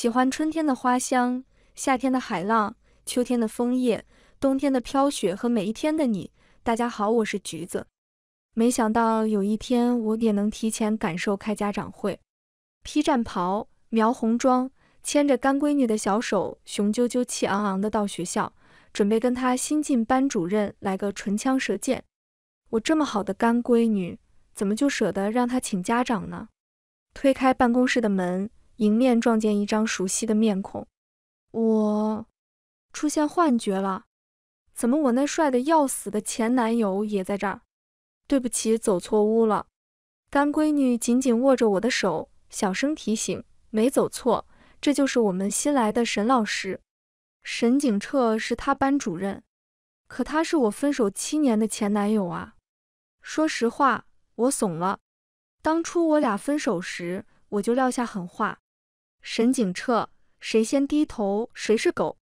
喜欢春天的花香，夏天的海浪，秋天的枫叶，冬天的飘雪和每一天的你。大家好，我是橘子。没想到有一天我也能提前感受开家长会，披战袍，描红妆，牵着干闺女的小手，雄赳赳气昂昂的到学校，准备跟她新晋班主任来个唇枪舌剑。我这么好的干闺女，怎么就舍得让她请家长呢？推开办公室的门。迎面撞见一张熟悉的面孔，我出现幻觉了？怎么我那帅的要死的前男友也在这儿？对不起，走错屋了。干闺女紧紧握着我的手，小声提醒：没走错，这就是我们新来的沈老师，沈景澈是他班主任。可他是我分手七年的前男友啊！说实话，我怂了。当初我俩分手时，我就撂下狠话。沈景彻，谁先低头，谁是狗。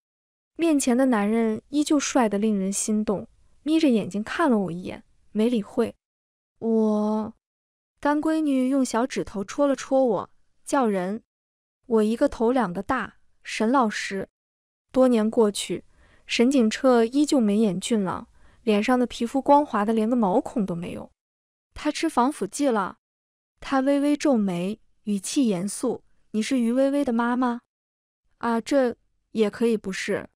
面前的男人依旧帅得令人心动，眯着眼睛看了我一眼，没理会我。干闺女用小指头戳了戳我，叫人。我一个头两个大，沈老师。多年过去，沈景彻依旧眉眼俊朗，脸上的皮肤光滑的连个毛孔都没有。他吃防腐剂了？他微微皱眉，语气严肃。你是于微微的妈妈，啊，这也可以不是，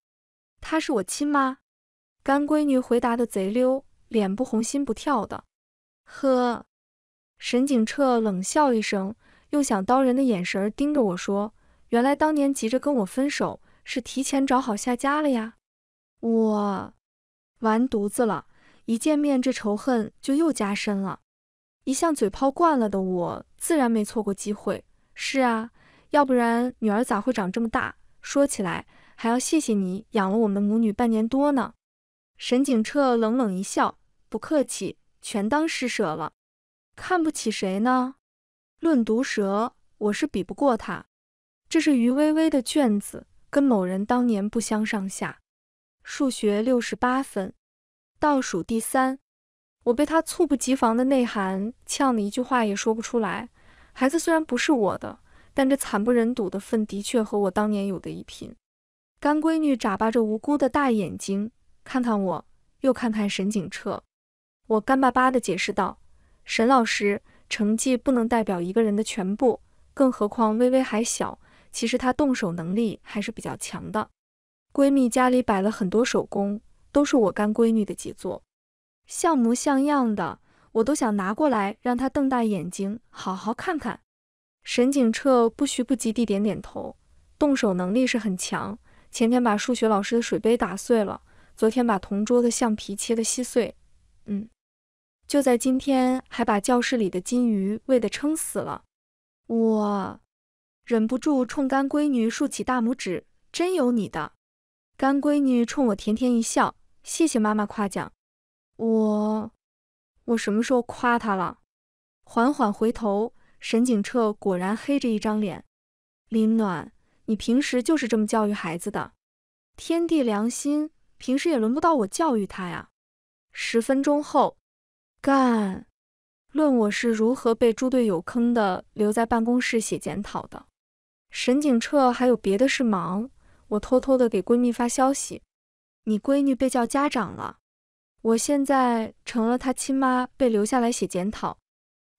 她是我亲妈。干闺女回答的贼溜，脸不红心不跳的。呵，沈景彻冷笑一声，用想刀人的眼神盯着我说：“原来当年急着跟我分手，是提前找好下家了呀！”我完犊子了，一见面这仇恨就又加深了。一向嘴炮惯了的我，自然没错过机会。是啊。要不然女儿咋会长这么大？说起来还要谢谢你养了我们母女半年多呢。沈景彻冷冷一笑：“不客气，全当施舍了。看不起谁呢？论毒舌，我是比不过他。这是于微微的卷子，跟某人当年不相上下。数学六十八分，倒数第三。我被他猝不及防的内涵呛得一句话也说不出来。孩子虽然不是我的。”但这惨不忍睹的份的确和我当年有的一拼。干闺女眨巴着无辜的大眼睛，看看我，又看看沈景澈。我干巴巴地解释道：“沈老师，成绩不能代表一个人的全部，更何况微微还小。其实她动手能力还是比较强的。闺蜜家里摆了很多手工，都是我干闺女的杰作，像模像样的，我都想拿过来让她瞪大眼睛好好看看。”沈景彻不徐不疾地点点头，动手能力是很强。前天把数学老师的水杯打碎了，昨天把同桌的橡皮切得稀碎，嗯，就在今天还把教室里的金鱼喂得撑死了。我忍不住冲干闺女竖起大拇指，真有你的！干闺女冲我甜甜一笑，谢谢妈妈夸奖。我，我什么时候夸她了？缓缓回头。沈景彻果然黑着一张脸。林暖，你平时就是这么教育孩子的？天地良心，平时也轮不到我教育他呀。十分钟后，干！论我是如何被猪队友坑的，留在办公室写检讨的。沈景彻还有别的事忙，我偷偷的给闺蜜发消息：你闺女被叫家长了，我现在成了她亲妈，被留下来写检讨。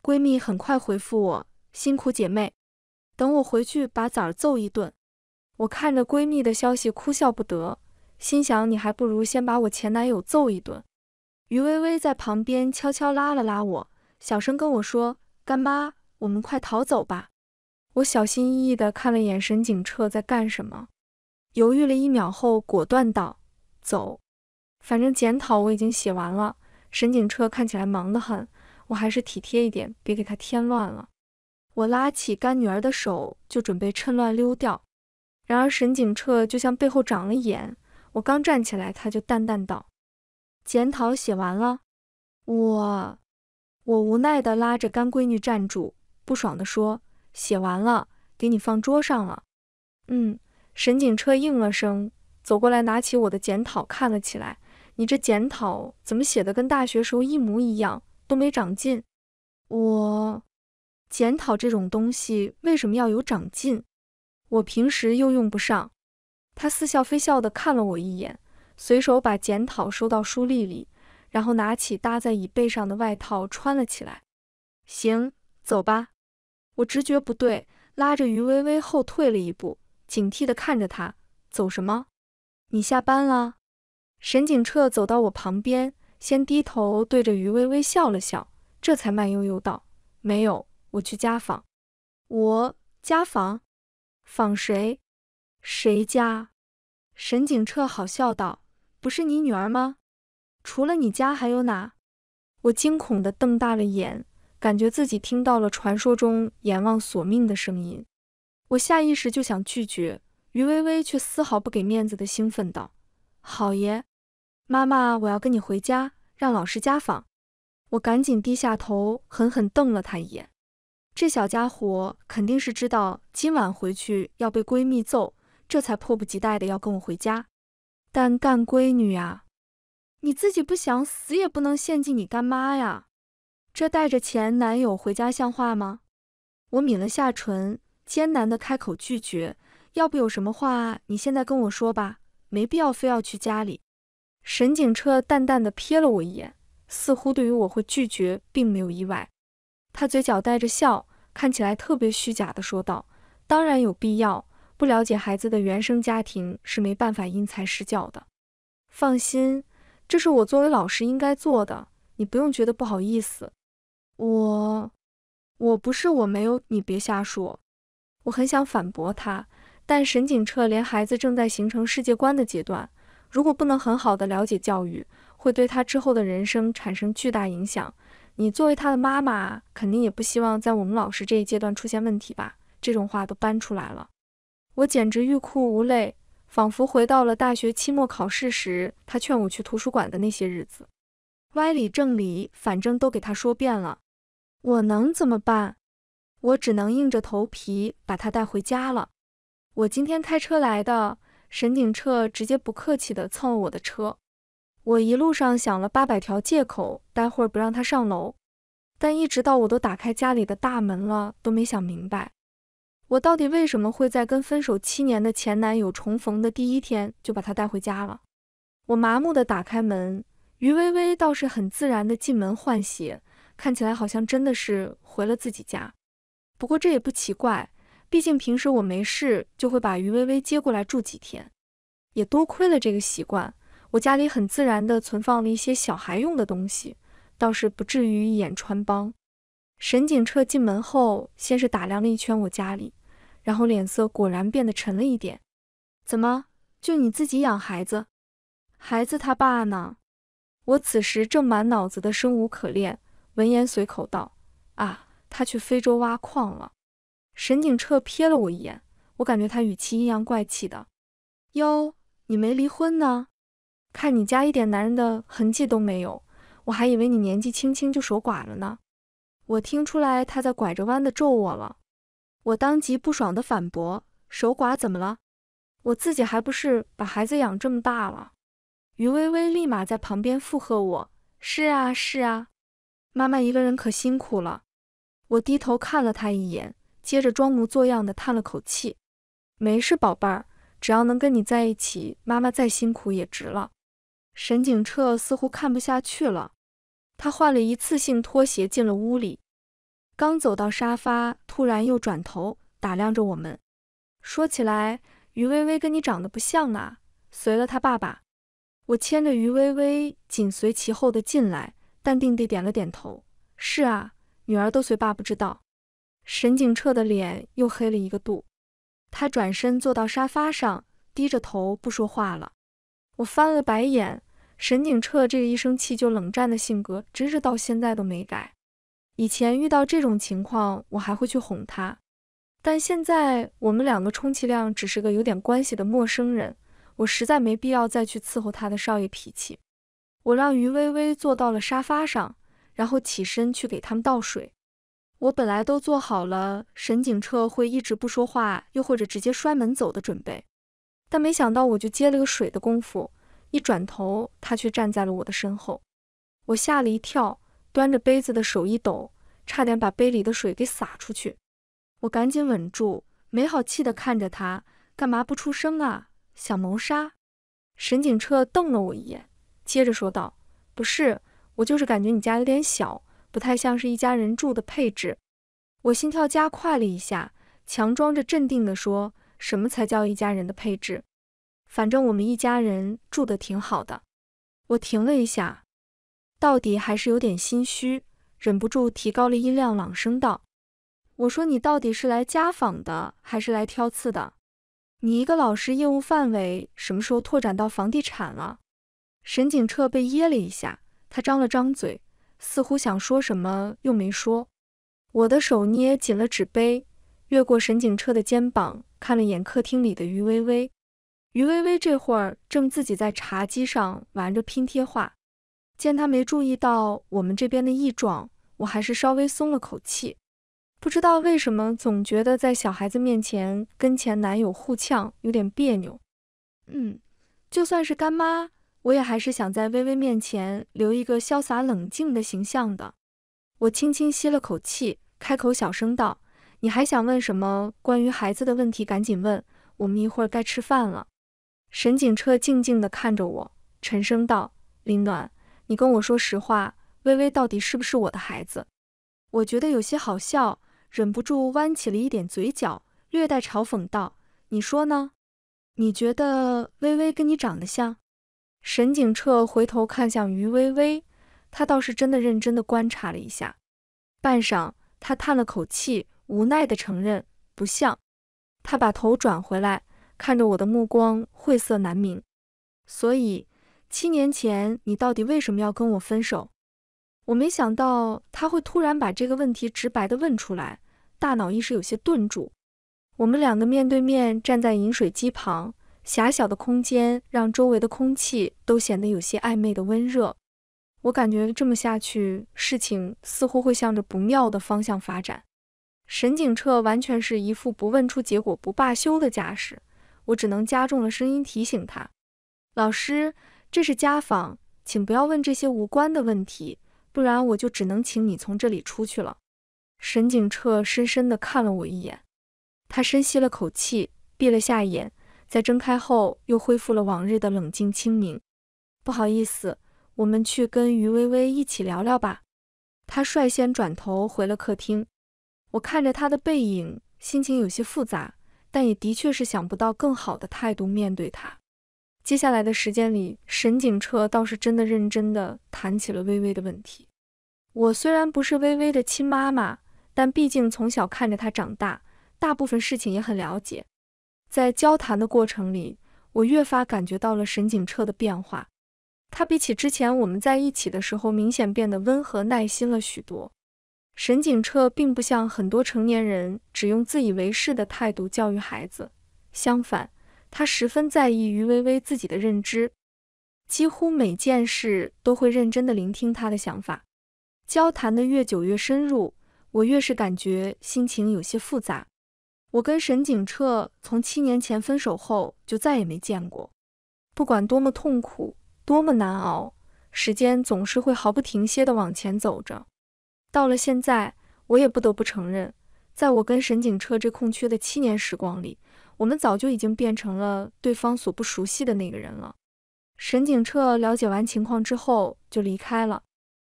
闺蜜很快回复我：“辛苦姐妹，等我回去把崽揍一顿。”我看着闺蜜的消息哭笑不得，心想你还不如先把我前男友揍一顿。于微微在旁边悄悄拉了拉我，小声跟我说：“干妈，我们快逃走吧。”我小心翼翼的看了眼沈景澈在干什么，犹豫了一秒后，果断道：“走，反正检讨我已经写完了。”沈景澈看起来忙得很。我还是体贴一点，别给他添乱了。我拉起干女儿的手，就准备趁乱溜掉。然而沈景彻就像背后长了眼，我刚站起来，他就淡淡道：“检讨写完了？”我我无奈地拉着干闺女站住，不爽地说：“写完了，给你放桌上了。”嗯，沈景彻应了声，走过来拿起我的检讨看了起来。你这检讨怎么写的跟大学时候一模一样？都没长进，我检讨这种东西为什么要有长进？我平时又用不上。他似笑非笑的看了我一眼，随手把检讨收到书立里，然后拿起搭在椅背上的外套穿了起来。行，走吧。我直觉不对，拉着余微微后退了一步，警惕的看着他。走什么？你下班了？沈景彻走到我旁边。先低头对着余微微笑了笑，这才慢悠悠道：“没有，我去家访。我家访访谁？谁家？”沈景彻好笑道：“不是你女儿吗？除了你家还有哪？”我惊恐地瞪大了眼，感觉自己听到了传说中阎王索命的声音。我下意识就想拒绝，余微微却丝毫不给面子的兴奋道：“好爷！”妈妈，我要跟你回家，让老师家访。我赶紧低下头，狠狠瞪了他一眼。这小家伙肯定是知道今晚回去要被闺蜜揍，这才迫不及待的要跟我回家。但干闺女呀，你自己不想死也不能献祭你干妈呀。这带着前男友回家像话吗？我抿了下唇，艰难的开口拒绝。要不有什么话你现在跟我说吧，没必要非要去家里。沈景彻淡淡的瞥了我一眼，似乎对于我会拒绝并没有意外。他嘴角带着笑，看起来特别虚假的说道：“当然有必要，不了解孩子的原生家庭是没办法因材施教的。放心，这是我作为老师应该做的，你不用觉得不好意思。”我……我不是，我没有，你别瞎说。我很想反驳他，但沈景彻连孩子正在形成世界观的阶段。如果不能很好的了解教育，会对他之后的人生产生巨大影响。你作为他的妈妈，肯定也不希望在我们老师这一阶段出现问题吧？这种话都搬出来了，我简直欲哭无泪，仿佛回到了大学期末考试时，他劝我去图书馆的那些日子。歪理正理，反正都给他说遍了，我能怎么办？我只能硬着头皮把他带回家了。我今天开车来的。沈景彻直接不客气的蹭了我的车，我一路上想了八百条借口，待会儿不让他上楼，但一直到我都打开家里的大门了，都没想明白，我到底为什么会在跟分手七年的前男友重逢的第一天就把他带回家了。我麻木的打开门，于微微倒是很自然的进门换鞋，看起来好像真的是回了自己家，不过这也不奇怪。毕竟平时我没事就会把于微微接过来住几天，也多亏了这个习惯，我家里很自然的存放了一些小孩用的东西，倒是不至于一眼穿帮。沈景彻进门后，先是打量了一圈我家里，然后脸色果然变得沉了一点。怎么，就你自己养孩子？孩子他爸呢？我此时正满脑子的生无可恋，闻言随口道：“啊，他去非洲挖矿了。”沈景彻瞥了我一眼，我感觉他语气阴阳怪气的。哟，你没离婚呢？看你家一点男人的痕迹都没有，我还以为你年纪轻轻就守寡了呢。我听出来他在拐着弯的咒我了。我当即不爽的反驳：守寡怎么了？我自己还不是把孩子养这么大了？于微微立马在旁边附和我：是啊是啊，妈妈一个人可辛苦了。我低头看了他一眼。接着装模作样的叹了口气：“没事，宝贝儿，只要能跟你在一起，妈妈再辛苦也值了。”沈景澈似乎看不下去了，他换了一次性拖鞋进了屋里。刚走到沙发，突然又转头打量着我们，说起来，于薇薇跟你长得不像啊，随了他爸爸。我牵着于薇薇紧随其后的进来，淡定地点了点头：“是啊，女儿都随爸，不知道。”沈景彻的脸又黑了一个度，他转身坐到沙发上，低着头不说话了。我翻了白眼，沈景彻这个一生气就冷战的性格，真是到现在都没改。以前遇到这种情况，我还会去哄他，但现在我们两个充其量只是个有点关系的陌生人，我实在没必要再去伺候他的少爷脾气。我让于微微坐到了沙发上，然后起身去给他们倒水。我本来都做好了沈景澈会一直不说话，又或者直接摔门走的准备，但没想到我就接了个水的功夫，一转头他却站在了我的身后，我吓了一跳，端着杯子的手一抖，差点把杯里的水给洒出去。我赶紧稳住，没好气的看着他，干嘛不出声啊？想谋杀？沈景澈瞪了我一眼，接着说道：“不是，我就是感觉你家有点小。”不太像是一家人住的配置，我心跳加快了一下，强装着镇定的说：“什么才叫一家人的配置？反正我们一家人住的挺好的。”我停了一下，到底还是有点心虚，忍不住提高了音量，朗声道：“我说你到底是来家访的，还是来挑刺的？你一个老师，业务范围什么时候拓展到房地产了？”沈景彻被噎了一下，他张了张嘴。似乎想说什么，又没说。我的手捏紧了纸杯，越过沈景澈的肩膀，看了眼客厅里的于薇薇。于薇薇这会儿正自己在茶几上玩着拼贴画，见她没注意到我们这边的异状，我还是稍微松了口气。不知道为什么，总觉得在小孩子面前跟前男友互呛有点别扭。嗯，就算是干妈。我也还是想在微微面前留一个潇洒冷静的形象的。我轻轻吸了口气，开口小声道：“你还想问什么关于孩子的问题？赶紧问，我们一会儿该吃饭了。”沈景澈静静地看着我，沉声道：“林暖，你跟我说实话，微微到底是不是我的孩子？”我觉得有些好笑，忍不住弯起了一点嘴角，略带嘲讽道：“你说呢？你觉得微微跟你长得像？”沈景彻回头看向于微微，他倒是真的认真地观察了一下，半晌，他叹了口气，无奈地承认不像。他把头转回来，看着我的目光晦涩难明。所以，七年前你到底为什么要跟我分手？我没想到他会突然把这个问题直白的问出来，大脑一时有些顿住。我们两个面对面站在饮水机旁。狭小的空间让周围的空气都显得有些暧昧的温热，我感觉这么下去，事情似乎会向着不妙的方向发展。沈景彻完全是一副不问出结果不罢休的架势，我只能加重了声音提醒他：“老师，这是家访，请不要问这些无关的问题，不然我就只能请你从这里出去了。”沈景彻深深地看了我一眼，他深吸了口气，闭了下眼。在睁开后，又恢复了往日的冷静清明。不好意思，我们去跟于微微一起聊聊吧。他率先转头回了客厅。我看着他的背影，心情有些复杂，但也的确是想不到更好的态度面对他。接下来的时间里，沈景澈倒是真的认真地谈起了微微的问题。我虽然不是微微的亲妈妈，但毕竟从小看着她长大，大部分事情也很了解。在交谈的过程里，我越发感觉到了沈景彻的变化。他比起之前我们在一起的时候，明显变得温和耐心了许多。沈景彻并不像很多成年人只用自以为是的态度教育孩子，相反，他十分在意于微微自己的认知，几乎每件事都会认真地聆听他的想法。交谈的越久越深入，我越是感觉心情有些复杂。我跟沈景彻从七年前分手后就再也没见过，不管多么痛苦，多么难熬，时间总是会毫不停歇地往前走着。到了现在，我也不得不承认，在我跟沈景彻这空缺的七年时光里，我们早就已经变成了对方所不熟悉的那个人了。沈景彻了解完情况之后就离开了，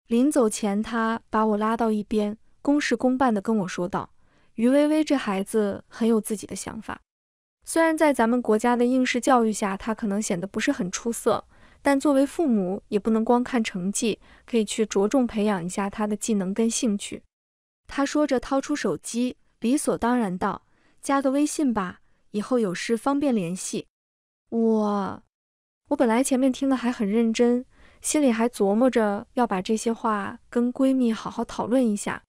临走前他把我拉到一边，公事公办地跟我说道。于微微这孩子很有自己的想法，虽然在咱们国家的应试教育下，他可能显得不是很出色，但作为父母也不能光看成绩，可以去着重培养一下他的技能跟兴趣。他说着掏出手机，理所当然道：“加个微信吧，以后有事方便联系。”我，我本来前面听得还很认真，心里还琢磨着要把这些话跟闺蜜好好讨论一下。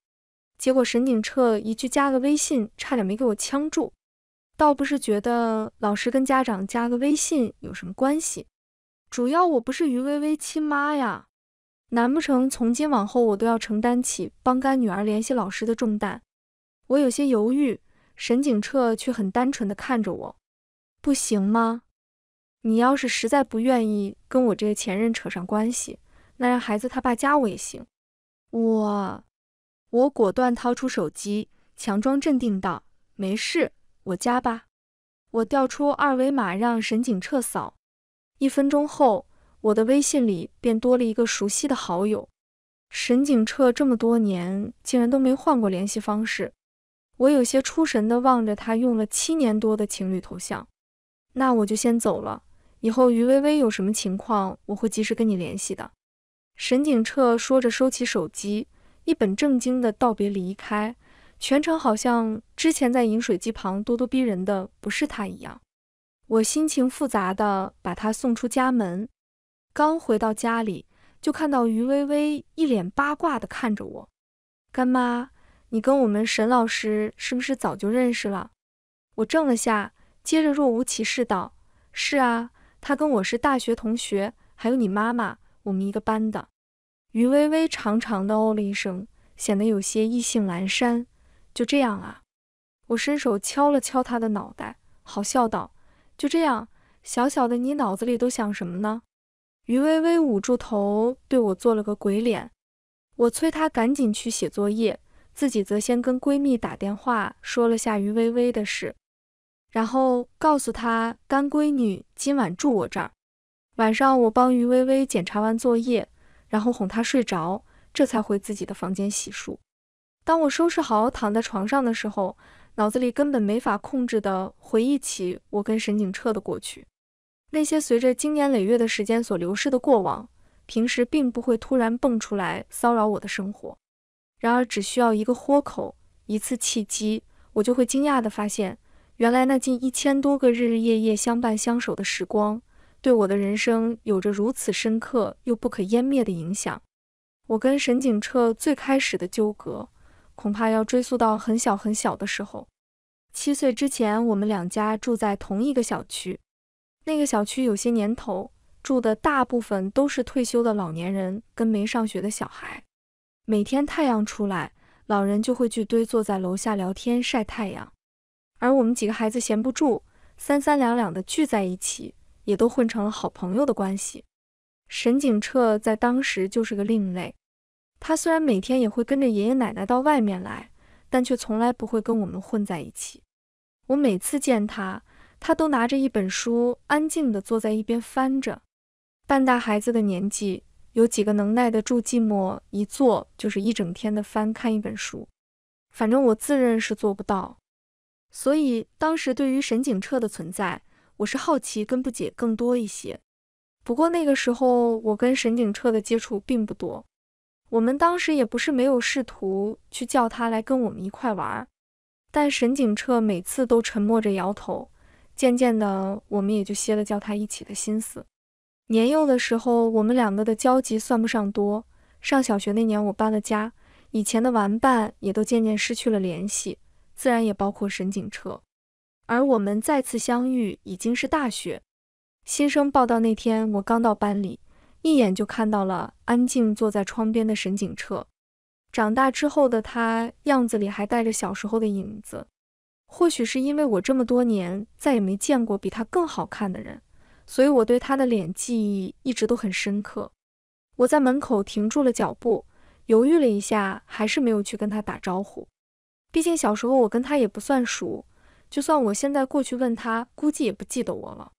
结果沈景彻一句加个微信，差点没给我呛住。倒不是觉得老师跟家长加个微信有什么关系，主要我不是于薇薇亲妈呀。难不成从今往后我都要承担起帮干女儿联系老师的重担？我有些犹豫，沈景彻却很单纯的看着我：“不行吗？你要是实在不愿意跟我这个前任扯上关系，那让孩子他爸加我也行。”我。我果断掏出手机，强装镇定道：“没事，我加吧。”我调出二维码让沈景彻扫。一分钟后，我的微信里便多了一个熟悉的好友。沈景彻这么多年竟然都没换过联系方式，我有些出神地望着他用了七年多的情侣头像。那我就先走了，以后于微微有什么情况，我会及时跟你联系的。沈景彻说着，收起手机。一本正经的道别离开，全程好像之前在饮水机旁咄咄逼人的不是他一样。我心情复杂的把他送出家门，刚回到家里就看到于微微一脸八卦的看着我：“干妈，你跟我们沈老师是不是早就认识了？”我怔了下，接着若无其事道：“是啊，他跟我是大学同学，还有你妈妈，我们一个班的。”于微微长长的哦了一声，显得有些意兴阑珊。就这样啊，我伸手敲了敲她的脑袋，好笑道：“就这样，小小的你脑子里都想什么呢？”于微微捂住头，对我做了个鬼脸。我催她赶紧去写作业，自己则先跟闺蜜打电话说了下于微微的事，然后告诉她干闺女今晚住我这儿。晚上我帮于微微检查完作业。然后哄他睡着，这才回自己的房间洗漱。当我收拾好躺在床上的时候，脑子里根本没法控制的回忆起我跟沈景彻的过去，那些随着经年累月的时间所流逝的过往，平时并不会突然蹦出来骚扰我的生活。然而只需要一个豁口，一次契机，我就会惊讶地发现，原来那近一千多个日日夜夜相伴相守的时光。对我的人生有着如此深刻又不可湮灭的影响。我跟沈景澈最开始的纠葛，恐怕要追溯到很小很小的时候。七岁之前，我们两家住在同一个小区。那个小区有些年头，住的大部分都是退休的老年人跟没上学的小孩。每天太阳出来，老人就会聚堆坐在楼下聊天晒太阳，而我们几个孩子闲不住，三三两两的聚在一起。也都混成了好朋友的关系。沈景彻在当时就是个另类。他虽然每天也会跟着爷爷奶奶到外面来，但却从来不会跟我们混在一起。我每次见他，他都拿着一本书，安静地坐在一边翻着。半大孩子的年纪，有几个能耐得住寂寞，一坐就是一整天的翻看一本书？反正我自认是做不到。所以当时对于沈景彻的存在。我是好奇跟不解更多一些，不过那个时候我跟沈景彻的接触并不多，我们当时也不是没有试图去叫他来跟我们一块玩，但沈景彻每次都沉默着摇头，渐渐的我们也就歇了叫他一起的心思。年幼的时候我们两个的交集算不上多，上小学那年我搬了家，以前的玩伴也都渐渐失去了联系，自然也包括沈景彻。而我们再次相遇已经是大学新生报道那天，我刚到班里，一眼就看到了安静坐在窗边的沈景澈。长大之后的他，样子里还带着小时候的影子。或许是因为我这么多年再也没见过比他更好看的人，所以我对他的脸记忆一直都很深刻。我在门口停住了脚步，犹豫了一下，还是没有去跟他打招呼。毕竟小时候我跟他也不算熟。就算我现在过去问他，估计也不记得我了。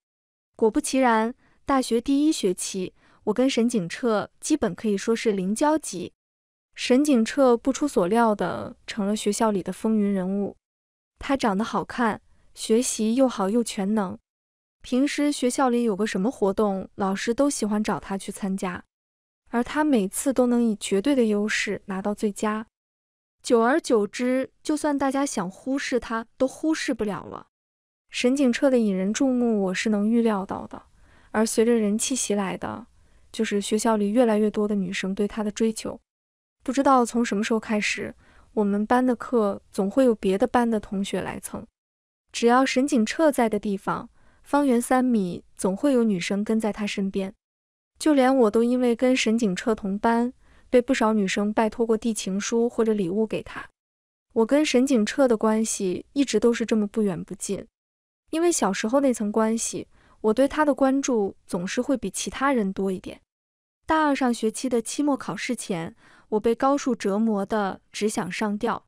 果不其然，大学第一学期，我跟沈景彻基本可以说是零交集。沈景彻不出所料的成了学校里的风云人物。他长得好看，学习又好又全能，平时学校里有个什么活动，老师都喜欢找他去参加，而他每次都能以绝对的优势拿到最佳。久而久之，就算大家想忽视他，都忽视不了了。沈景彻的引人注目，我是能预料到的。而随着人气袭来的，就是学校里越来越多的女生对他的追求。不知道从什么时候开始，我们班的课总会有别的班的同学来蹭。只要沈景彻在的地方，方圆三米总会有女生跟在他身边。就连我都因为跟沈景彻同班。被不少女生拜托过递情书或者礼物给他。我跟沈景彻的关系一直都是这么不远不近，因为小时候那层关系，我对他的关注总是会比其他人多一点。大二上学期的期末考试前，我被高数折磨的只想上吊。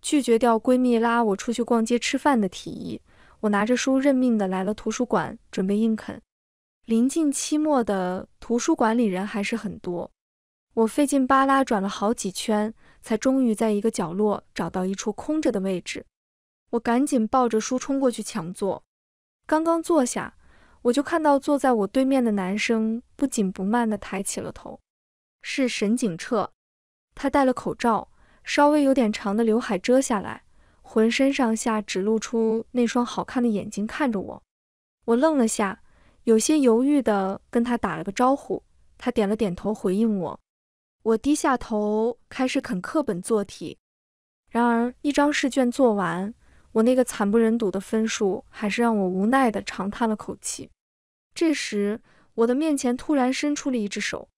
拒绝掉闺蜜拉我出去逛街吃饭的提议，我拿着书认命的来了图书馆，准备硬啃。临近期末的图书馆里人还是很多。我费劲巴拉转了好几圈，才终于在一个角落找到一处空着的位置。我赶紧抱着书冲过去抢座。刚刚坐下，我就看到坐在我对面的男生不紧不慢地抬起了头，是沈景澈。他戴了口罩，稍微有点长的刘海遮下来，浑身上下只露出那双好看的眼睛看着我。我愣了下，有些犹豫地跟他打了个招呼。他点了点头回应我。我低下头，开始啃课本做题。然而，一张试卷做完，我那个惨不忍睹的分数，还是让我无奈地长叹了口气。这时，我的面前突然伸出了一只手，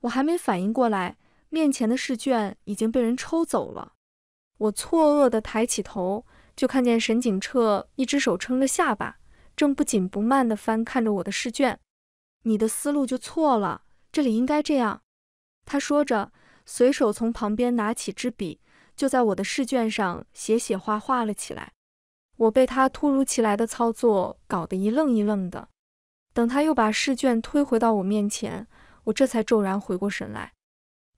我还没反应过来，面前的试卷已经被人抽走了。我错愕地抬起头，就看见沈景澈一只手撑着下巴，正不紧不慢地翻看着我的试卷。你的思路就错了，这里应该这样。他说着，随手从旁边拿起支笔，就在我的试卷上写写画画了起来。我被他突如其来的操作搞得一愣一愣的。等他又把试卷推回到我面前，我这才骤然回过神来。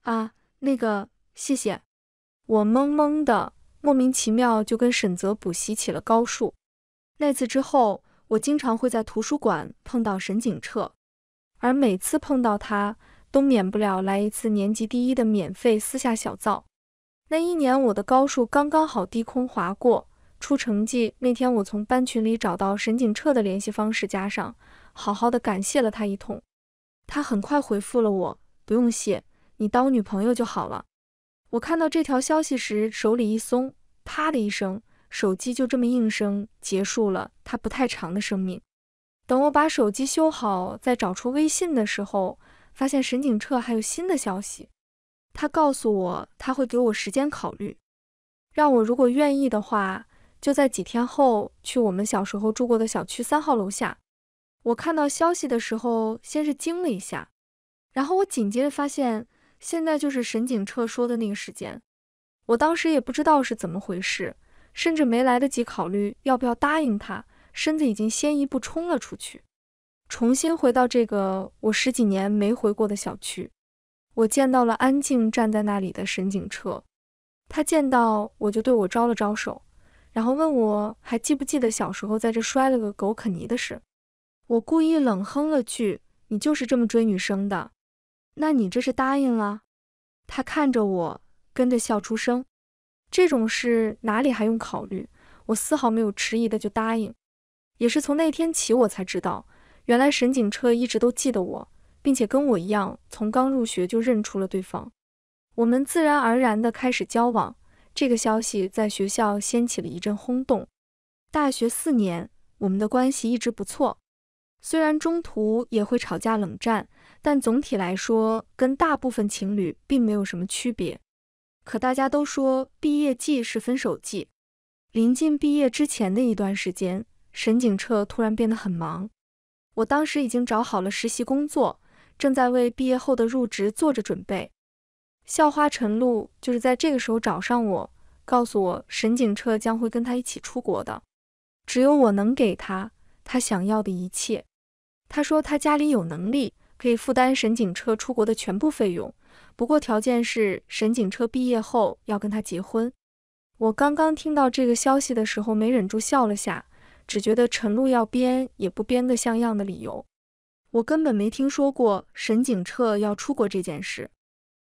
啊，那个，谢谢。我懵懵的，莫名其妙就跟沈泽补习起了高数。那次之后，我经常会在图书馆碰到沈景澈，而每次碰到他。都免不了来一次年级第一的免费私下小灶。那一年我的高数刚刚好低空划过出成绩那天，我从班群里找到沈景澈的联系方式加上，好好的感谢了他一通。他很快回复了我，不用谢，你当我女朋友就好了。我看到这条消息时，手里一松，啪的一声，手机就这么应声结束了他不太长的生命。等我把手机修好，再找出微信的时候。发现沈景彻还有新的消息，他告诉我他会给我时间考虑，让我如果愿意的话，就在几天后去我们小时候住过的小区三号楼下。我看到消息的时候，先是惊了一下，然后我紧接着发现现在就是沈景彻说的那个时间。我当时也不知道是怎么回事，甚至没来得及考虑要不要答应他，身子已经先一步冲了出去。重新回到这个我十几年没回过的小区，我见到了安静站在那里的沈景澈。他见到我就对我招了招手，然后问我还记不记得小时候在这摔了个狗啃泥的事。我故意冷哼了句：“你就是这么追女生的？”那你这是答应了？他看着我，跟着笑出声。这种事哪里还用考虑？我丝毫没有迟疑的就答应。也是从那天起，我才知道。原来沈景彻一直都记得我，并且跟我一样，从刚入学就认出了对方。我们自然而然地开始交往。这个消息在学校掀起了一阵轰动。大学四年，我们的关系一直不错，虽然中途也会吵架冷战，但总体来说，跟大部分情侣并没有什么区别。可大家都说毕业季是分手季。临近毕业之前的一段时间，沈景彻突然变得很忙。我当时已经找好了实习工作，正在为毕业后的入职做着准备。校花陈露就是在这个时候找上我，告诉我沈景彻将会跟他一起出国的，只有我能给他他想要的一切。他说他家里有能力，可以负担沈景彻出国的全部费用，不过条件是沈景彻毕业后要跟他结婚。我刚刚听到这个消息的时候，没忍住笑了下。只觉得陈露要编也不编个像样的理由，我根本没听说过沈景彻要出国这件事。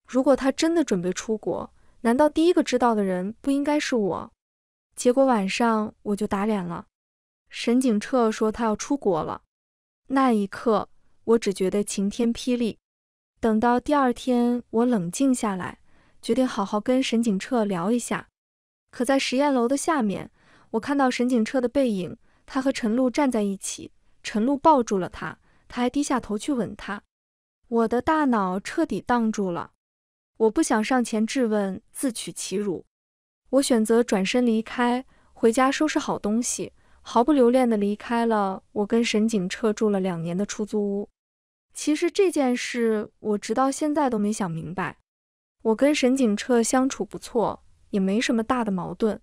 如果他真的准备出国，难道第一个知道的人不应该是我？结果晚上我就打脸了。沈景彻说他要出国了，那一刻我只觉得晴天霹雳。等到第二天，我冷静下来，决定好好跟沈景彻聊一下。可在实验楼的下面，我看到沈景彻的背影。他和陈露站在一起，陈露抱住了他，他还低下头去吻他。我的大脑彻底荡住了，我不想上前质问，自取其辱。我选择转身离开，回家收拾好东西，毫不留恋的离开了我跟沈景彻住了两年的出租屋。其实这件事我直到现在都没想明白。我跟沈景彻相处不错，也没什么大的矛盾，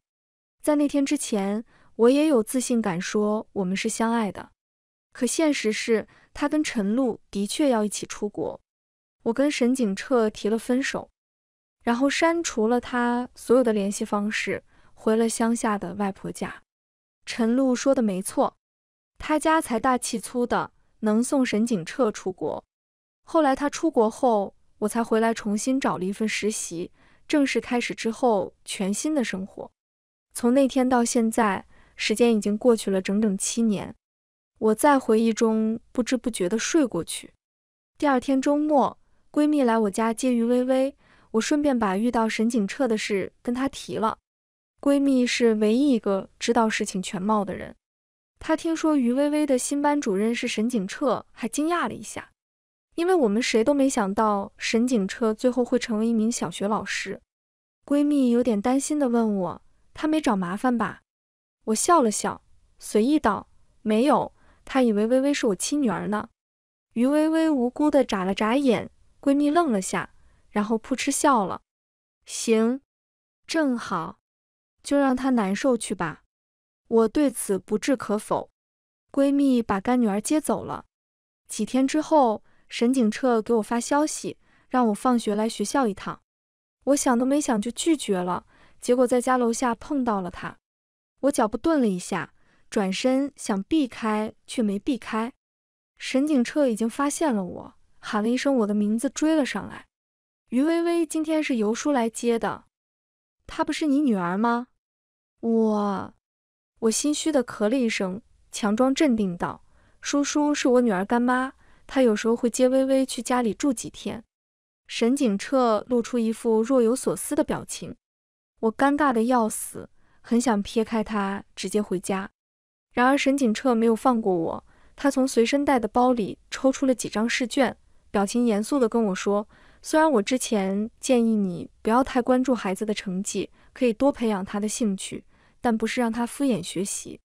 在那天之前。我也有自信，敢说我们是相爱的。可现实是，他跟陈露的确要一起出国。我跟沈景澈提了分手，然后删除了他所有的联系方式，回了乡下的外婆家。陈露说的没错，他家财大气粗的，能送沈景澈出国。后来他出国后，我才回来重新找了一份实习，正式开始之后全新的生活。从那天到现在。时间已经过去了整整七年，我在回忆中不知不觉地睡过去。第二天周末，闺蜜来我家接于微微，我顺便把遇到沈景彻的事跟她提了。闺蜜是唯一一个知道事情全貌的人，她听说于微微的新班主任是沈景彻，还惊讶了一下，因为我们谁都没想到沈景彻最后会成为一名小学老师。闺蜜有点担心地问我：“他没找麻烦吧？”我笑了笑，随意道：“没有，他以为微微是我亲女儿呢。”于微微无辜地眨了眨眼，闺蜜愣了下，然后扑哧笑了。行，正好，就让她难受去吧。我对此不置可否。闺蜜把干女儿接走了。几天之后，沈景彻给我发消息，让我放学来学校一趟。我想都没想就拒绝了，结果在家楼下碰到了他。我脚步顿了一下，转身想避开，却没避开。沈景彻已经发现了我，喊了一声我的名字，追了上来。于微微今天是游叔来接的，她不是你女儿吗？我，我心虚的咳了一声，强装镇定道：“叔叔是我女儿干妈，她有时候会接薇薇去家里住几天。”沈景彻露出一副若有所思的表情，我尴尬的要死。很想撇开他直接回家，然而沈景彻没有放过我。他从随身带的包里抽出了几张试卷，表情严肃地跟我说：“虽然我之前建议你不要太关注孩子的成绩，可以多培养他的兴趣，但不是让他敷衍学习。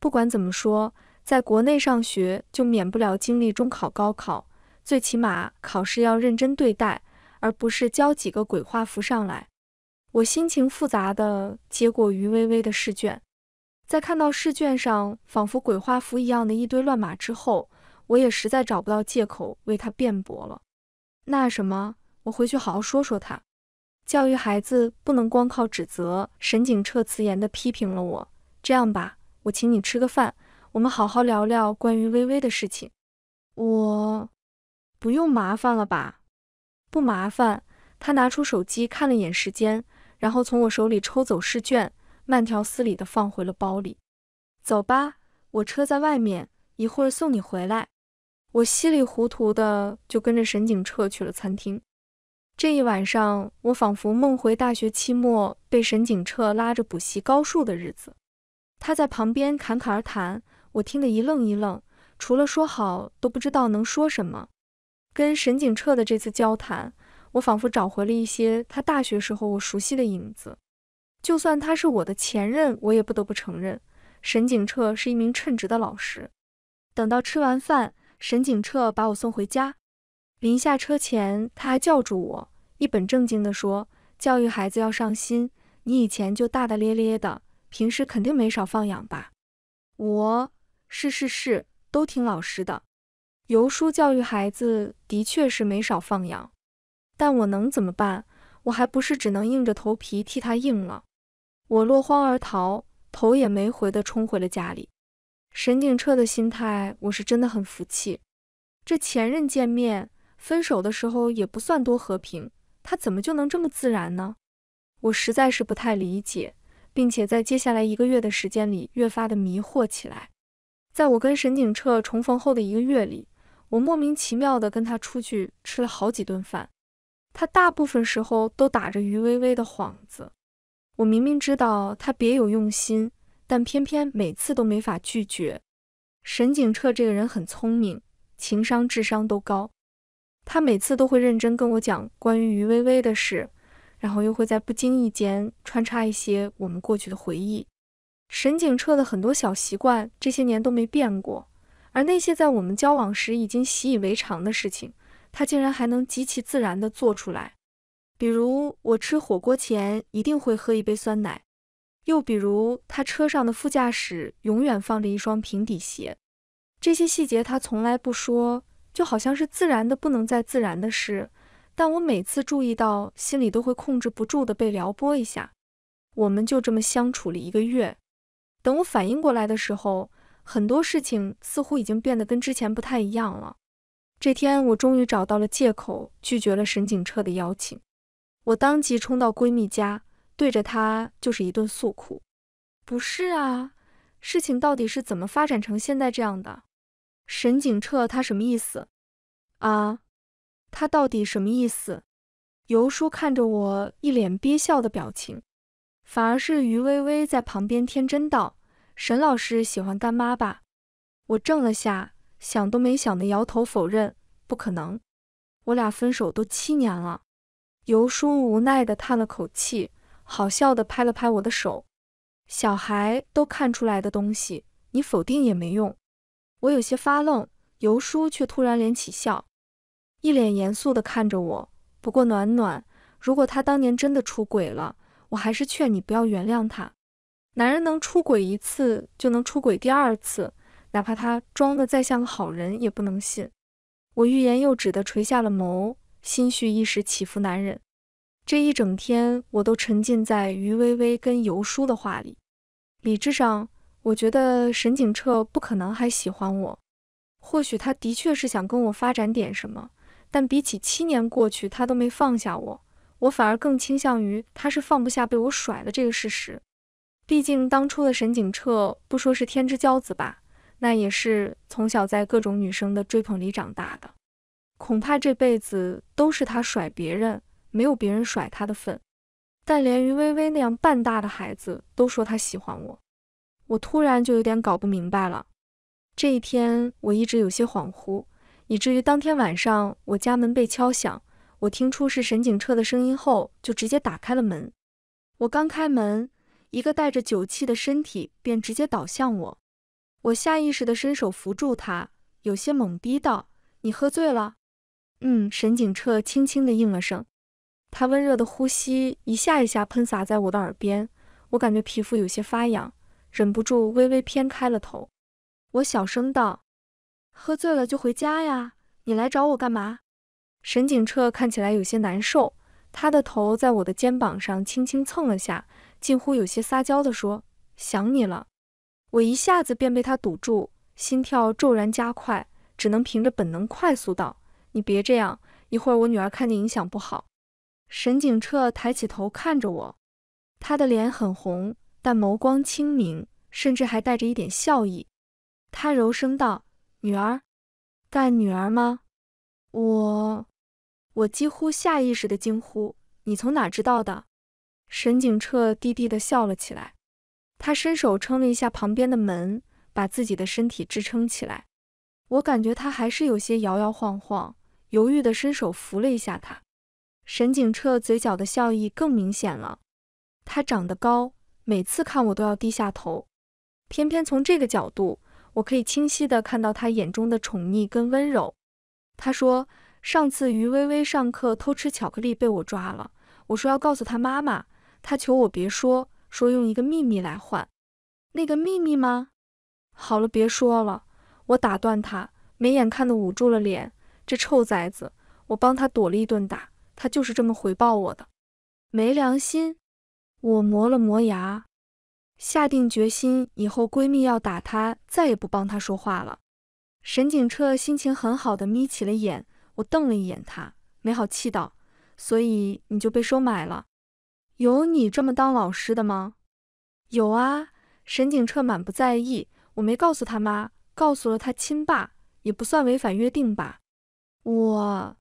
不管怎么说，在国内上学就免不了经历中考、高考，最起码考试要认真对待，而不是交几个鬼画符上来。”我心情复杂的接过于微微的试卷，在看到试卷上仿佛鬼画符一样的一堆乱码之后，我也实在找不到借口为他辩驳了。那什么，我回去好好说说他。教育孩子不能光靠指责。沈景彻辞严的批评了我。这样吧，我请你吃个饭，我们好好聊聊关于微微的事情。我不用麻烦了吧？不麻烦。他拿出手机看了眼时间。然后从我手里抽走试卷，慢条斯理地放回了包里。走吧，我车在外面，一会儿送你回来。我稀里糊涂的就跟着沈景澈去了餐厅。这一晚上，我仿佛梦回大学期末被沈景澈拉着补习高数的日子。他在旁边侃侃而谈，我听得一愣一愣，除了说好都不知道能说什么。跟沈景澈的这次交谈。我仿佛找回了一些他大学时候我熟悉的影子，就算他是我的前任，我也不得不承认，沈景彻是一名称职的老师。等到吃完饭，沈景彻把我送回家，临下车前，他还叫住我，一本正经地说：“教育孩子要上心，你以前就大大咧咧的，平时肯定没少放养吧？”“我是是是，都听老师的，尤叔教育孩子的确是没少放养。”但我能怎么办？我还不是只能硬着头皮替他硬了。我落荒而逃，头也没回地冲回了家里。沈景彻的心态，我是真的很服气。这前任见面分手的时候也不算多和平，他怎么就能这么自然呢？我实在是不太理解，并且在接下来一个月的时间里越发的迷惑起来。在我跟沈景彻重逢后的一个月里，我莫名其妙的跟他出去吃了好几顿饭。他大部分时候都打着于微微的幌子，我明明知道他别有用心，但偏偏每次都没法拒绝。沈景彻这个人很聪明，情商、智商都高，他每次都会认真跟我讲关于于微微的事，然后又会在不经意间穿插一些我们过去的回忆。沈景彻的很多小习惯这些年都没变过，而那些在我们交往时已经习以为常的事情。他竟然还能极其自然地做出来，比如我吃火锅前一定会喝一杯酸奶，又比如他车上的副驾驶永远放着一双平底鞋，这些细节他从来不说，就好像是自然的不能再自然的事。但我每次注意到，心里都会控制不住的被撩拨一下。我们就这么相处了一个月，等我反应过来的时候，很多事情似乎已经变得跟之前不太一样了。这天，我终于找到了借口，拒绝了沈景彻的邀请。我当即冲到闺蜜家，对着她就是一顿诉苦：“不是啊，事情到底是怎么发展成现在这样的？沈景彻他什么意思啊？他到底什么意思？”尤叔看着我一脸憋笑的表情，反而是于微微在旁边天真道：“沈老师喜欢干妈吧？”我怔了下。想都没想的摇头否认，不可能，我俩分手都七年了。尤叔无奈的叹了口气，好笑的拍了拍我的手，小孩都看出来的东西，你否定也没用。我有些发愣，尤叔却突然咧起笑，一脸严肃的看着我。不过暖暖，如果他当年真的出轨了，我还是劝你不要原谅他。男人能出轨一次，就能出轨第二次。哪怕他装的再像个好人，也不能信。我欲言又止的垂下了眸，心绪一时起伏难忍。这一整天，我都沉浸在于微微跟尤叔的话里。理智上，我觉得沈景彻不可能还喜欢我。或许他的确是想跟我发展点什么，但比起七年过去他都没放下我，我反而更倾向于他是放不下被我甩了这个事实。毕竟当初的沈景彻，不说是天之骄子吧。那也是从小在各种女生的追捧里长大的，恐怕这辈子都是他甩别人，没有别人甩他的份。但连于微微那样半大的孩子都说他喜欢我，我突然就有点搞不明白了。这一天我一直有些恍惚，以至于当天晚上我家门被敲响，我听出是沈景彻的声音后，就直接打开了门。我刚开门，一个带着酒气的身体便直接倒向我。我下意识的伸手扶住他，有些懵逼道：“你喝醉了？”嗯，沈景彻轻轻的应了声，他温热的呼吸一下一下喷洒在我的耳边，我感觉皮肤有些发痒，忍不住微微偏开了头。我小声道：“喝醉了就回家呀，你来找我干嘛？”沈景彻看起来有些难受，他的头在我的肩膀上轻轻蹭了下，近乎有些撒娇地说：“想你了。”我一下子便被他堵住，心跳骤然加快，只能凭着本能快速道：“你别这样，一会儿我女儿看见影响不好。”沈景彻抬起头看着我，他的脸很红，但眸光清明，甚至还带着一点笑意。他柔声道：“女儿，干女儿吗？”我，我几乎下意识的惊呼：“你从哪知道的？”沈景彻低低的笑了起来。他伸手撑了一下旁边的门，把自己的身体支撑起来。我感觉他还是有些摇摇晃晃，犹豫的伸手扶了一下他。沈景澈嘴角的笑意更明显了。他长得高，每次看我都要低下头，偏偏从这个角度，我可以清晰的看到他眼中的宠溺跟温柔。他说，上次于微微上课偷吃巧克力被我抓了，我说要告诉他妈妈，他求我别说。说用一个秘密来换，那个秘密吗？好了，别说了，我打断他，没眼看的捂住了脸。这臭崽子，我帮他躲了一顿打，他就是这么回报我的，没良心。我磨了磨牙，下定决心以后闺蜜要打他，再也不帮他说话了。沈景彻心情很好的眯起了眼，我瞪了一眼他，没好气道：所以你就被收买了。有你这么当老师的吗？有啊，沈景彻满不在意。我没告诉他妈，告诉了他亲爸，也不算违反约定吧。我，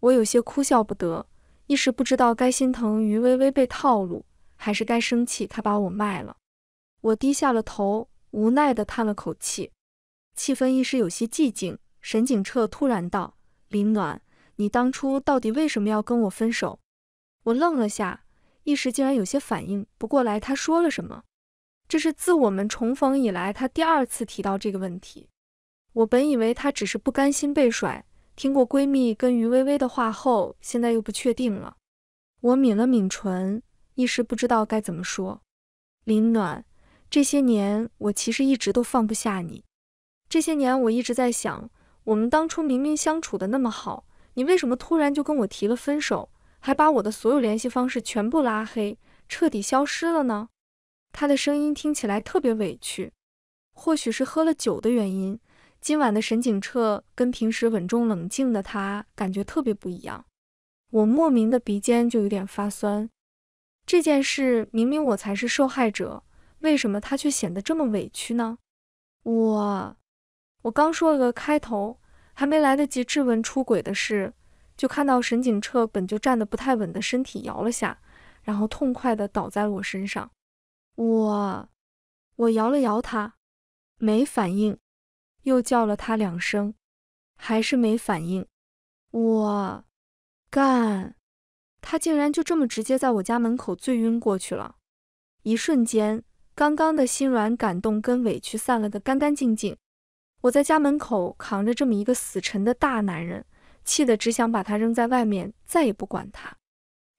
我有些哭笑不得，一时不知道该心疼于微微被套路，还是该生气他把我卖了。我低下了头，无奈的叹了口气。气氛一时有些寂静。沈景彻突然道：“林暖，你当初到底为什么要跟我分手？”我愣了下。一时竟然有些反应不过来，他说了什么？这是自我们重逢以来，他第二次提到这个问题。我本以为他只是不甘心被甩，听过闺蜜跟于微微的话后，现在又不确定了。我抿了抿唇，一时不知道该怎么说。林暖，这些年我其实一直都放不下你。这些年我一直在想，我们当初明明相处的那么好，你为什么突然就跟我提了分手？还把我的所有联系方式全部拉黑，彻底消失了呢。他的声音听起来特别委屈，或许是喝了酒的原因。今晚的沈景澈跟平时稳重冷静的他感觉特别不一样。我莫名的鼻尖就有点发酸。这件事明明我才是受害者，为什么他却显得这么委屈呢？我……我刚说了个开头，还没来得及质问出轨的事。就看到沈景彻本就站得不太稳的身体摇了下，然后痛快地倒在了我身上。我，我摇了摇他，没反应，又叫了他两声，还是没反应。我，干，他竟然就这么直接在我家门口醉晕过去了。一瞬间，刚刚的心软、感动跟委屈散了个干干净净。我在家门口扛着这么一个死沉的大男人。气得只想把他扔在外面，再也不管他。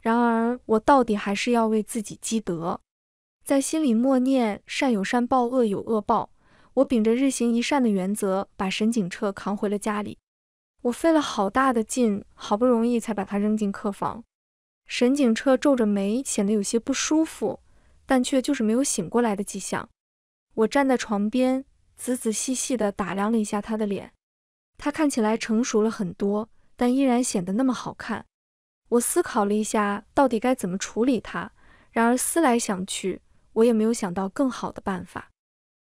然而，我到底还是要为自己积德，在心里默念善有善报，恶有恶报。我秉着日行一善的原则，把沈景彻扛回了家里。我费了好大的劲，好不容易才把他扔进客房。沈景彻皱着眉，显得有些不舒服，但却就是没有醒过来的迹象。我站在床边，仔仔细细地打量了一下他的脸。他看起来成熟了很多，但依然显得那么好看。我思考了一下，到底该怎么处理他。然而思来想去，我也没有想到更好的办法。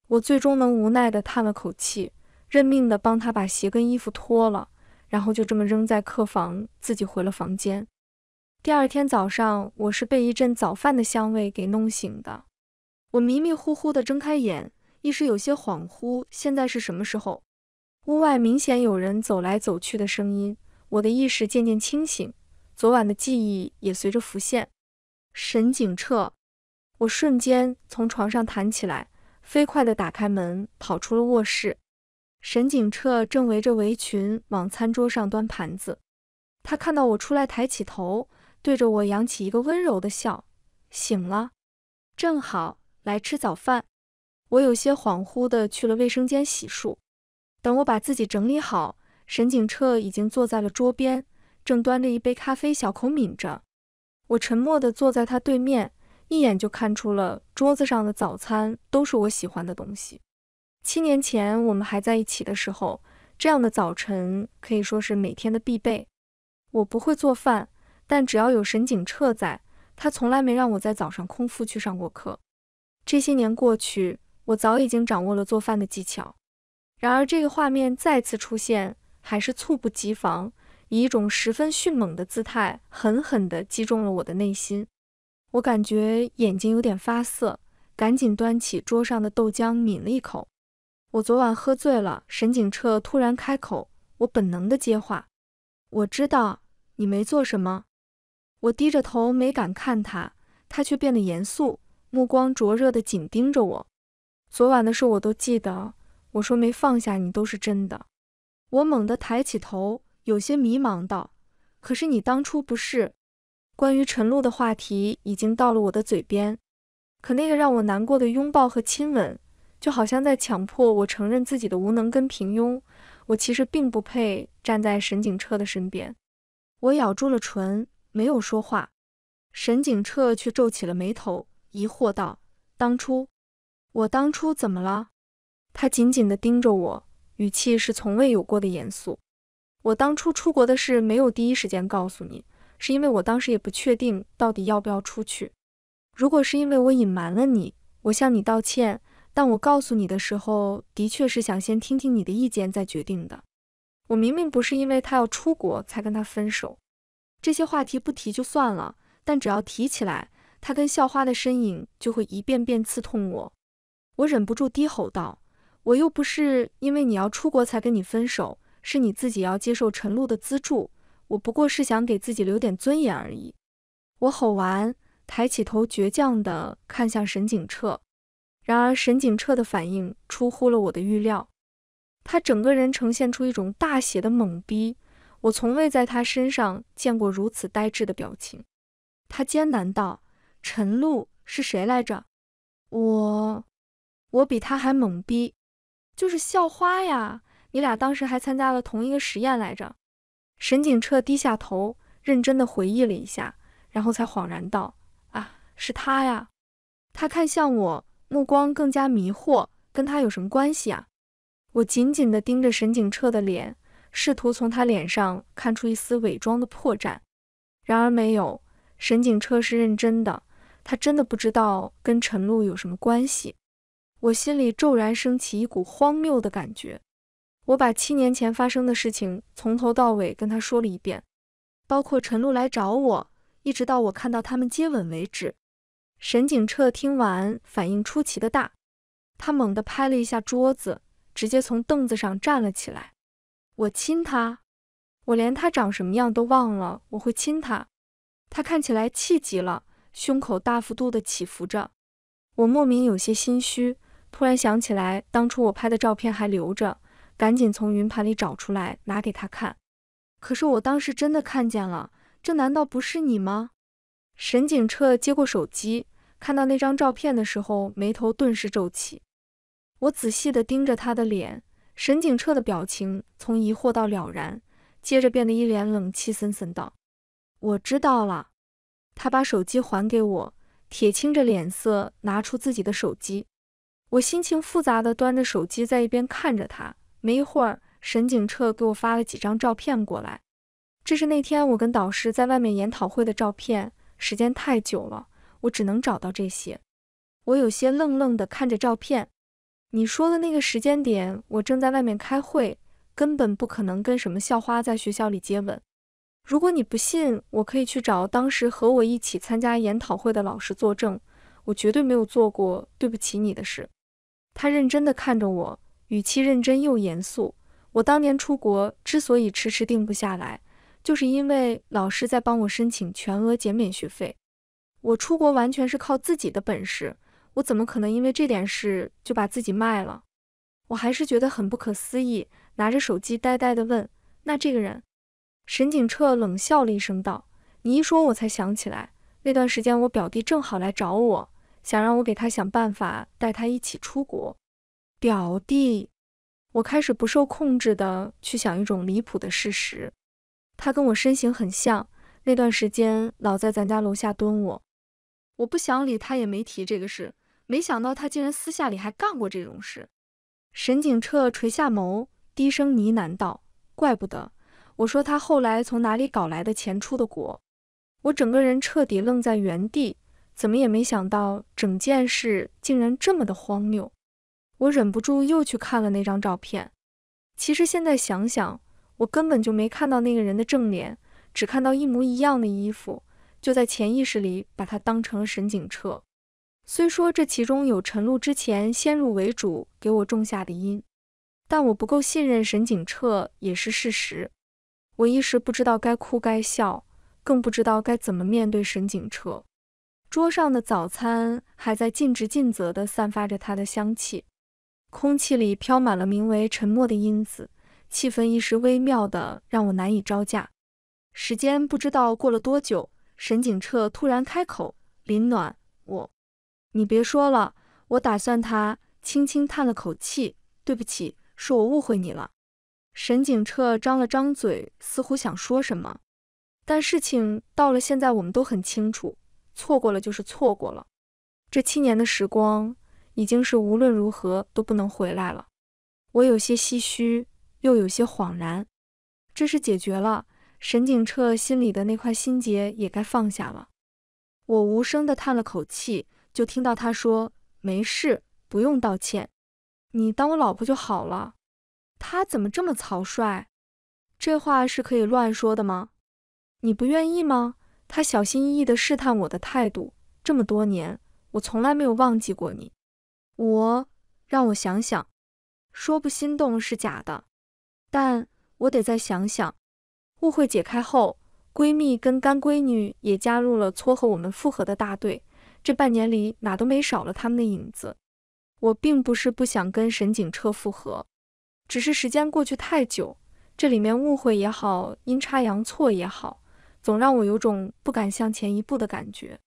我最终能无奈地叹了口气，认命地帮他把鞋跟衣服脱了，然后就这么扔在客房，自己回了房间。第二天早上，我是被一阵早饭的香味给弄醒的。我迷迷糊糊地睁开眼，一时有些恍惚，现在是什么时候？屋外明显有人走来走去的声音，我的意识渐渐清醒，昨晚的记忆也随着浮现。沈景彻，我瞬间从床上弹起来，飞快地打开门，跑出了卧室。沈景彻正围着围裙往餐桌上端盘子，他看到我出来，抬起头，对着我扬起一个温柔的笑。醒了，正好来吃早饭。我有些恍惚地去了卫生间洗漱。等我把自己整理好，沈景彻已经坐在了桌边，正端着一杯咖啡小口抿着。我沉默地坐在他对面，一眼就看出了桌子上的早餐都是我喜欢的东西。七年前我们还在一起的时候，这样的早晨可以说是每天的必备。我不会做饭，但只要有沈景彻在，他从来没让我在早上空腹去上过课。这些年过去，我早已经掌握了做饭的技巧。然而，这个画面再次出现，还是猝不及防，以一种十分迅猛的姿态，狠狠地击中了我的内心。我感觉眼睛有点发涩，赶紧端起桌上的豆浆抿了一口。我昨晚喝醉了。沈景彻突然开口，我本能的接话：“我知道你没做什么。”我低着头，没敢看他，他却变得严肃，目光灼热的紧盯着我。昨晚的事，我都记得。我说没放下你都是真的。我猛地抬起头，有些迷茫道：“可是你当初不是……”关于陈露的话题已经到了我的嘴边，可那个让我难过的拥抱和亲吻，就好像在强迫我承认自己的无能跟平庸。我其实并不配站在沈景澈的身边。我咬住了唇，没有说话。沈景澈却皱起了眉头，疑惑道：“当初，我当初怎么了？”他紧紧地盯着我，语气是从未有过的严肃。我当初出国的事没有第一时间告诉你，是因为我当时也不确定到底要不要出去。如果是因为我隐瞒了你，我向你道歉。但我告诉你的时候，的确是想先听听你的意见再决定的。我明明不是因为他要出国才跟他分手。这些话题不提就算了，但只要提起来，他跟校花的身影就会一遍遍刺痛我。我忍不住低吼道。我又不是因为你要出国才跟你分手，是你自己要接受陈露的资助。我不过是想给自己留点尊严而已。我吼完，抬起头，倔强地看向沈景彻。然而，沈景彻的反应出乎了我的预料，他整个人呈现出一种大写的懵逼。我从未在他身上见过如此呆滞的表情。他艰难道：“陈露是谁来着？”我，我比他还懵逼。就是校花呀，你俩当时还参加了同一个实验来着。沈景彻低下头，认真的回忆了一下，然后才恍然道：“啊，是他呀。”他看向我，目光更加迷惑。跟他有什么关系啊？我紧紧的盯着沈景彻的脸，试图从他脸上看出一丝伪装的破绽。然而没有，沈景彻是认真的，他真的不知道跟陈露有什么关系。我心里骤然升起一股荒谬的感觉，我把七年前发生的事情从头到尾跟他说了一遍，包括陈露来找我，一直到我看到他们接吻为止。沈景澈听完，反应出奇的大，他猛地拍了一下桌子，直接从凳子上站了起来。我亲他，我连他长什么样都忘了，我会亲他。他看起来气急了，胸口大幅度的起伏着，我莫名有些心虚。突然想起来，当初我拍的照片还留着，赶紧从云盘里找出来拿给他看。可是我当时真的看见了，这难道不是你吗？沈景澈接过手机，看到那张照片的时候，眉头顿时皱起。我仔细地盯着他的脸，沈景澈的表情从疑惑到了然，接着变得一脸冷气森森道：“我知道了。”他把手机还给我，铁青着脸色拿出自己的手机。我心情复杂的端着手机在一边看着他，没一会儿，沈景澈给我发了几张照片过来，这是那天我跟导师在外面研讨会的照片，时间太久了，我只能找到这些。我有些愣愣的看着照片，你说的那个时间点，我正在外面开会，根本不可能跟什么校花在学校里接吻。如果你不信，我可以去找当时和我一起参加研讨会的老师作证，我绝对没有做过对不起你的事。他认真地看着我，语气认真又严肃。我当年出国之所以迟迟定不下来，就是因为老师在帮我申请全额减免学费。我出国完全是靠自己的本事，我怎么可能因为这点事就把自己卖了？我还是觉得很不可思议，拿着手机呆呆地问：“那这个人？”沈景彻冷笑了一声，道：“你一说，我才想起来，那段时间我表弟正好来找我。”想让我给他想办法带他一起出国，表弟，我开始不受控制的去想一种离谱的事实，他跟我身形很像，那段时间老在咱家楼下蹲我，我不想理他也没提这个事，没想到他竟然私下里还干过这种事。沈景彻垂下眸，低声呢喃道：“怪不得，我说他后来从哪里搞来的钱出的国。”我整个人彻底愣在原地。怎么也没想到，整件事竟然这么的荒谬。我忍不住又去看了那张照片。其实现在想想，我根本就没看到那个人的正脸，只看到一模一样的衣服，就在潜意识里把他当成了沈景彻。虽说这其中有陈露之前先入为主给我种下的因，但我不够信任沈景彻也是事实。我一时不知道该哭该笑，更不知道该怎么面对沈景彻。桌上的早餐还在尽职尽责地散发着它的香气，空气里飘满了名为沉默的因子，气氛一时微妙的让我难以招架。时间不知道过了多久，沈景彻突然开口：“林暖，我……你别说了，我打算……”他轻轻叹了口气：“对不起，是我误会你了。”沈景彻张了张嘴，似乎想说什么，但事情到了现在，我们都很清楚。错过了就是错过了，这七年的时光已经是无论如何都不能回来了。我有些唏嘘，又有些恍然。这事解决了，沈景彻心里的那块心结也该放下了。我无声地叹了口气，就听到他说：“没事，不用道歉，你当我老婆就好了。”他怎么这么草率？这话是可以乱说的吗？你不愿意吗？他小心翼翼地试探我的态度。这么多年，我从来没有忘记过你。我让我想想，说不心动是假的，但我得再想想。误会解开后，闺蜜跟干闺女也加入了撮合我们复合的大队。这半年里，哪都没少了他们的影子。我并不是不想跟沈景澈复合，只是时间过去太久，这里面误会也好，阴差阳错也好。总让我有种不敢向前一步的感觉，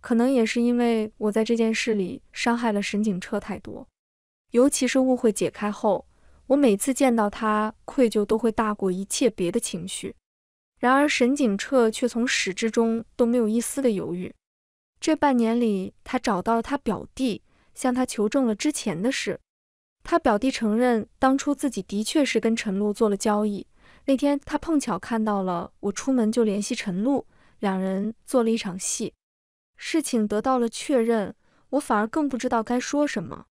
可能也是因为我在这件事里伤害了沈景彻太多，尤其是误会解开后，我每次见到他，愧疚都会大过一切别的情绪。然而沈景彻却从始至终都没有一丝的犹豫。这半年里，他找到了他表弟，向他求证了之前的事。他表弟承认，当初自己的确是跟陈露做了交易。那天他碰巧看到了我出门就联系陈露，两人做了一场戏，事情得到了确认，我反而更不知道该说什么。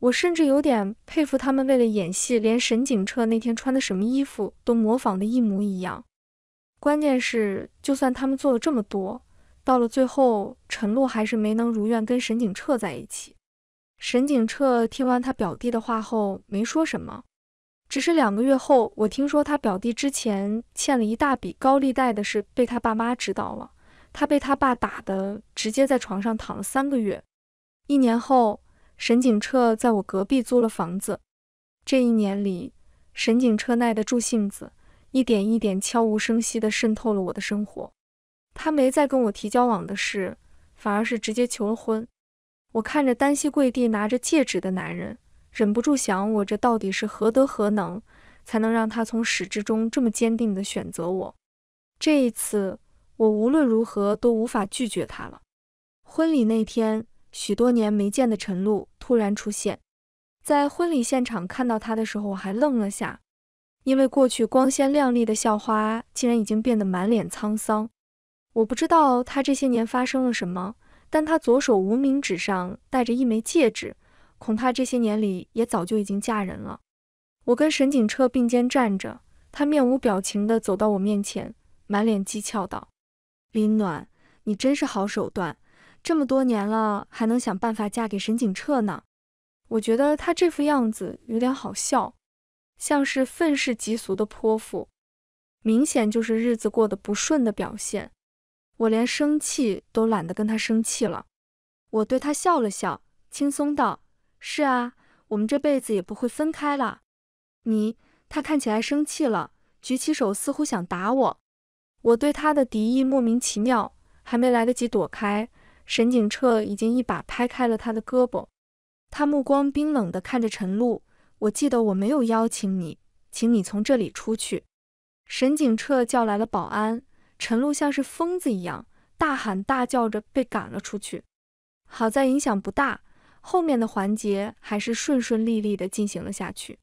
我甚至有点佩服他们为了演戏，连沈景彻那天穿的什么衣服都模仿的一模一样。关键是，就算他们做了这么多，到了最后，陈露还是没能如愿跟沈景彻在一起。沈景彻听完他表弟的话后，没说什么。只是两个月后，我听说他表弟之前欠了一大笔高利贷的事被他爸妈知道了，他被他爸打的直接在床上躺了三个月。一年后，沈景澈在我隔壁租了房子。这一年里，沈景澈耐得住性子，一点一点悄无声息地渗透了我的生活。他没再跟我提交往的事，反而是直接求了婚。我看着单膝跪地拿着戒指的男人。忍不住想，我这到底是何德何能，才能让他从始至终这么坚定地选择我？这一次，我无论如何都无法拒绝他了。婚礼那天，许多年没见的陈露突然出现，在婚礼现场看到她的时候，我还愣了下，因为过去光鲜亮丽的校花，竟然已经变得满脸沧桑。我不知道她这些年发生了什么，但她左手无名指上戴着一枚戒指。恐怕这些年里也早就已经嫁人了。我跟沈景彻并肩站着，他面无表情地走到我面前，满脸讥诮道：“林暖，你真是好手段，这么多年了还能想办法嫁给沈景彻呢。”我觉得他这副样子有点好笑，像是愤世嫉俗的泼妇，明显就是日子过得不顺的表现。我连生气都懒得跟他生气了，我对他笑了笑，轻松道。是啊，我们这辈子也不会分开了。你，他看起来生气了，举起手似乎想打我。我对他的敌意莫名其妙，还没来得及躲开，沈景彻已经一把拍开了他的胳膊。他目光冰冷的看着陈露，我记得我没有邀请你，请你从这里出去。沈景彻叫来了保安，陈露像是疯子一样大喊大叫着被赶了出去。好在影响不大。后面的环节还是顺顺利利的进行了下去，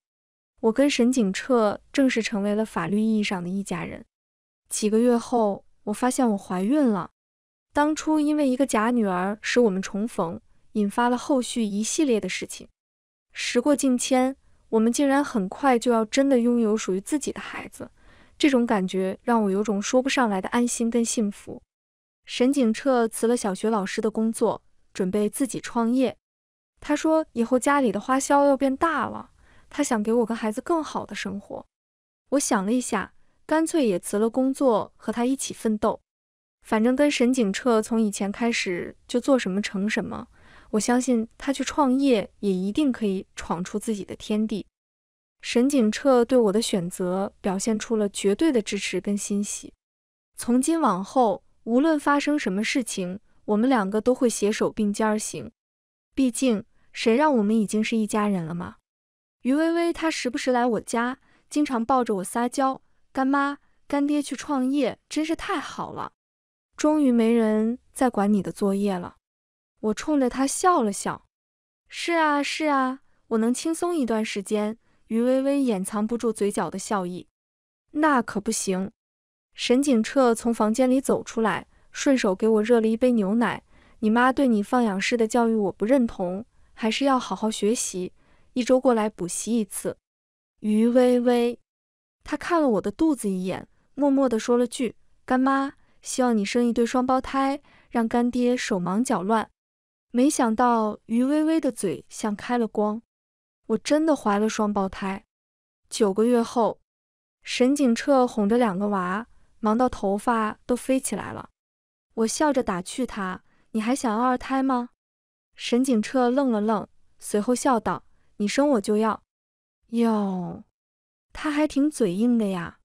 我跟沈景彻正式成为了法律意义上的一家人。几个月后，我发现我怀孕了。当初因为一个假女儿使我们重逢，引发了后续一系列的事情。时过境迁，我们竟然很快就要真的拥有属于自己的孩子，这种感觉让我有种说不上来的安心跟幸福。沈景彻辞了小学老师的工作，准备自己创业。他说：“以后家里的花销要变大了，他想给我跟孩子更好的生活。”我想了一下，干脆也辞了工作，和他一起奋斗。反正跟沈景彻从以前开始就做什么成什么，我相信他去创业也一定可以闯出自己的天地。沈景彻对我的选择表现出了绝对的支持跟欣喜。从今往后，无论发生什么事情，我们两个都会携手并肩而行。毕竟，谁让我们已经是一家人了吗？于微微，她时不时来我家，经常抱着我撒娇。干妈、干爹去创业，真是太好了，终于没人再管你的作业了。我冲着他笑了笑。是啊，是啊，我能轻松一段时间。于微微掩藏不住嘴角的笑意。那可不行。沈景澈从房间里走出来，顺手给我热了一杯牛奶。你妈对你放养式的教育我不认同，还是要好好学习，一周过来补习一次。于微微，她看了我的肚子一眼，默默地说了句：“干妈，希望你生一对双胞胎，让干爹手忙脚乱。”没想到于微微的嘴像开了光，我真的怀了双胞胎。九个月后，沈景彻哄着两个娃，忙到头发都飞起来了。我笑着打趣他。你还想要二胎吗？沈景彻愣了愣，随后笑道：“你生我就要，哟，他还挺嘴硬的呀。